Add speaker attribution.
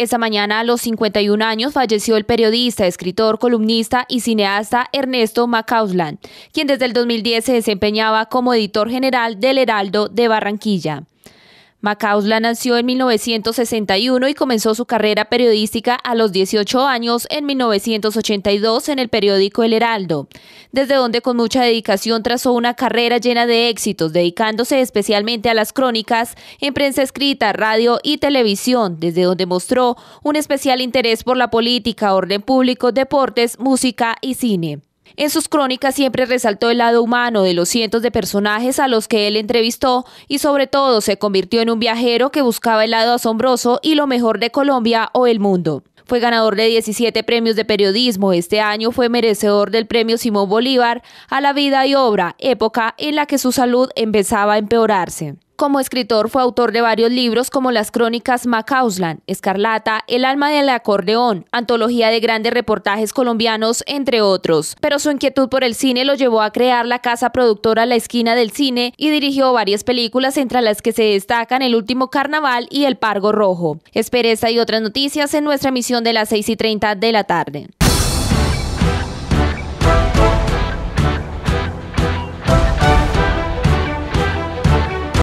Speaker 1: Esta mañana, a los 51 años, falleció el periodista, escritor, columnista y cineasta Ernesto Macausland, quien desde el 2010 se desempeñaba como editor general del Heraldo de Barranquilla. Macausla nació en 1961 y comenzó su carrera periodística a los 18 años en 1982 en el periódico El Heraldo, desde donde con mucha dedicación trazó una carrera llena de éxitos, dedicándose especialmente a las crónicas en prensa escrita, radio y televisión, desde donde mostró un especial interés por la política, orden público, deportes, música y cine. En sus crónicas siempre resaltó el lado humano de los cientos de personajes a los que él entrevistó y sobre todo se convirtió en un viajero que buscaba el lado asombroso y lo mejor de Colombia o el mundo. Fue ganador de 17 premios de periodismo. Este año fue merecedor del premio Simón Bolívar a la vida y obra, época en la que su salud empezaba a empeorarse. Como escritor fue autor de varios libros como las crónicas Macauslan, Escarlata, El alma del acordeón, antología de grandes reportajes colombianos, entre otros. Pero su inquietud por el cine lo llevó a crear la casa productora La Esquina del Cine y dirigió varias películas entre las que se destacan El último carnaval y El Pargo Rojo. Espere esta y otras noticias en nuestra emisión de las 6 y 30 de la tarde.